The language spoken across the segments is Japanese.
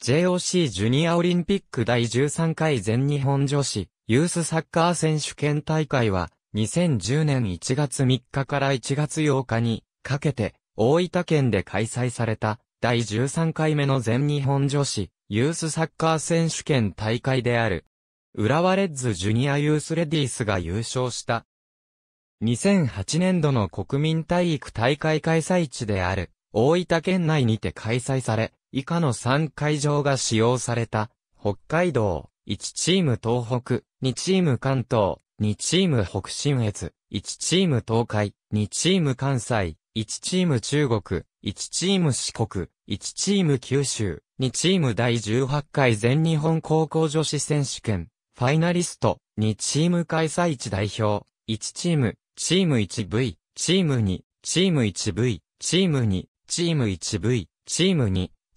JOC ジュニアオリンピック第13回全日本女子ユースサッカー選手権大会は2010年1月3日から1月8日にかけて大分県で開催された第13回目の全日本女子ユースサッカー選手権大会である浦和レッズジュニアユースレディースが優勝した2008年度の国民体育大会開催地である大分県内にて開催され以下の3会場が使用された、北海道、1チーム東北、2チーム関東、2チーム北信越、1チーム東海、2チーム関西、1チーム中国、1チーム四国、1チーム九州、2チーム第18回全日本高校女子選手権、ファイナリスト、2チーム開催地代表、1チーム、チーム 1V、チーム2、チーム 1V、チーム2、チーム 1V、チーム2、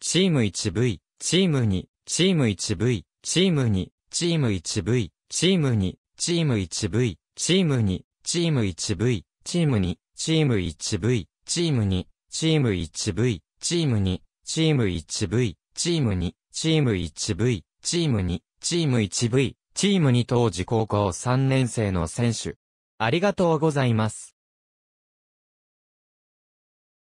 チーム 1V、チーム2、チーム 1V、チーム2、チーム 1V、チーム2、チーム 1V、チーム2、チーム 1V、チーム2、チーム 1V、チーム2、チーム 1V、チーム2、チーム 1V、チーム2、チーム 1V、チーム2、チーム 1V、チーム2当時高校3年生の選手。ありがとうございます。